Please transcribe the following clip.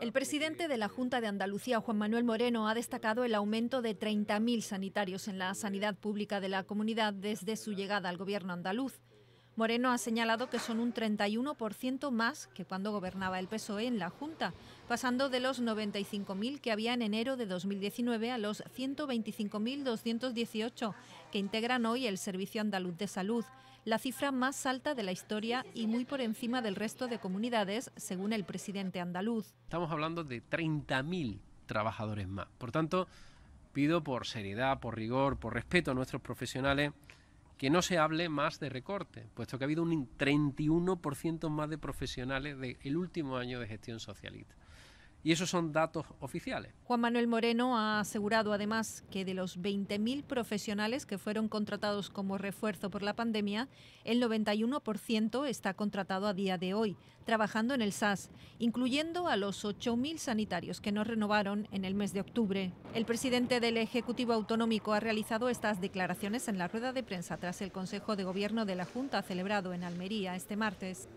El presidente de la Junta de Andalucía, Juan Manuel Moreno, ha destacado el aumento de 30.000 sanitarios en la sanidad pública de la comunidad desde su llegada al gobierno andaluz. Moreno ha señalado que son un 31% más que cuando gobernaba el PSOE en la Junta, pasando de los 95.000 que había en enero de 2019 a los 125.218 que integran hoy el Servicio Andaluz de Salud, la cifra más alta de la historia y muy por encima del resto de comunidades, según el presidente andaluz. Estamos hablando de 30.000 trabajadores más. Por tanto, pido por seriedad, por rigor, por respeto a nuestros profesionales que no se hable más de recorte, puesto que ha habido un 31% más de profesionales del el último año de gestión socialista. Y esos son datos oficiales. Juan Manuel Moreno ha asegurado además que de los 20.000 profesionales que fueron contratados como refuerzo por la pandemia, el 91% está contratado a día de hoy, trabajando en el SAS, incluyendo a los 8.000 sanitarios que no renovaron en el mes de octubre. El presidente del Ejecutivo Autonómico ha realizado estas declaraciones en la rueda de prensa tras el Consejo de Gobierno de la Junta celebrado en Almería este martes.